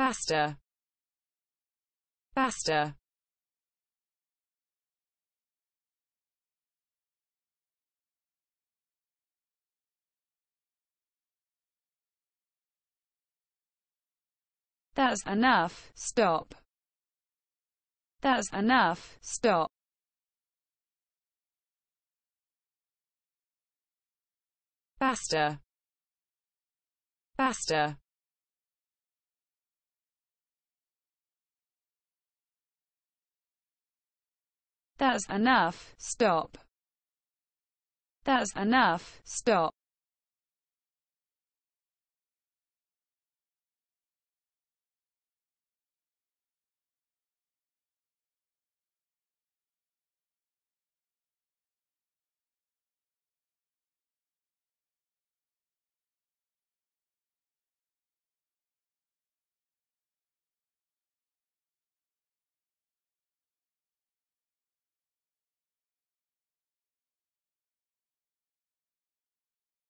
Basta. Basta. That's enough, stop. That's enough, stop. Basta. Basta. That's enough, stop. That's enough, stop.